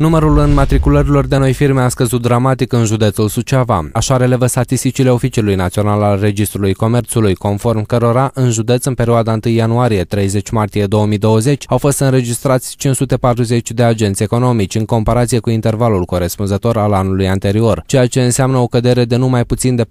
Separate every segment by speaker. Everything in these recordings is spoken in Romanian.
Speaker 1: Numărul înmatriculărilor de noi firme a scăzut dramatic în județul Suceava. Așa relevă statisticile Oficiului Național al Registrului Comerțului, conform cărora în județ în perioada 1 ianuarie-30 martie 2020 au fost înregistrați 540 de agenți economici în comparație cu intervalul corespunzător al anului anterior, ceea ce înseamnă o cădere de nu mai puțin de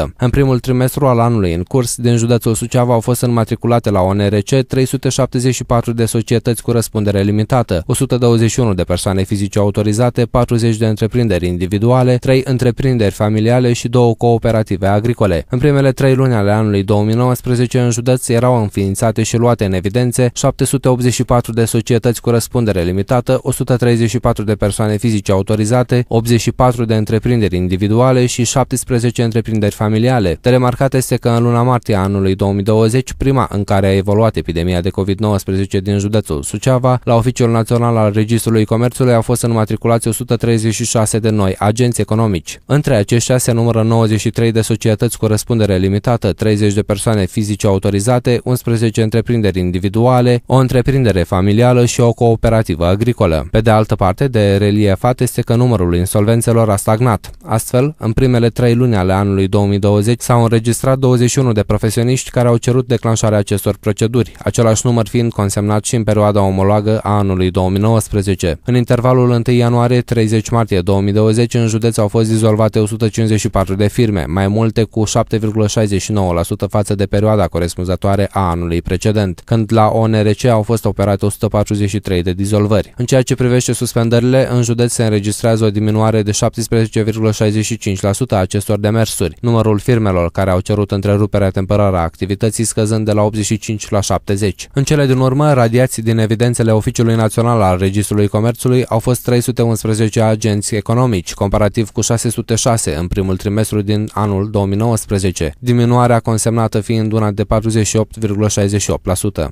Speaker 1: 47,1%. În primul trimestru al anului în curs, din județul Suceava au fost înmatriculate la ONRC 374 de societăți cu răspundere limitată, 100 121 de persoane fizice autorizate, 40 de întreprinderi individuale, 3 întreprinderi familiale și 2 cooperative agricole. În primele 3 luni ale anului 2019, în județ erau înființate și luate în evidențe 784 de societăți cu răspundere limitată, 134 de persoane fizice autorizate, 84 de întreprinderi individuale și 17 întreprinderi familiale. De remarcat este că în luna martie anului 2020, prima în care a evoluat epidemia de COVID-19 din județul Suceava, la Oficiul Național al al Registrului Comerțului au fost înmatriculați 136 de noi, agenți economici. Între aceștia se numără 93 de societăți cu răspundere limitată, 30 de persoane fizice autorizate, 11 întreprinderi individuale, o întreprindere familială și o cooperativă agricolă. Pe de altă parte, de reliefat este că numărul insolvențelor a stagnat. Astfel, în primele trei luni ale anului 2020 s-au înregistrat 21 de profesioniști care au cerut declanșarea acestor proceduri, același număr fiind consemnat și în perioada omologă a anului 2019. 2019. În intervalul 1 ianuarie-30 martie 2020, în județ au fost dizolvate 154 de firme, mai multe cu 7,69% față de perioada corespunzătoare a anului precedent, când la ONRC au fost operate 143 de dizolvări. În ceea ce privește suspendările, în județ se înregistrează o diminuare de 17,65% a acestor demersuri. Numărul firmelor care au cerut întreruperea temporară a activității scăzând de la 85 la 70. În cele din urmă, radiații din evidențele Oficiului Național al Registrului Comerțului au fost 311 agenți economici, comparativ cu 606 în primul trimestru din anul 2019, diminuarea consemnată fiind una de 48,68%.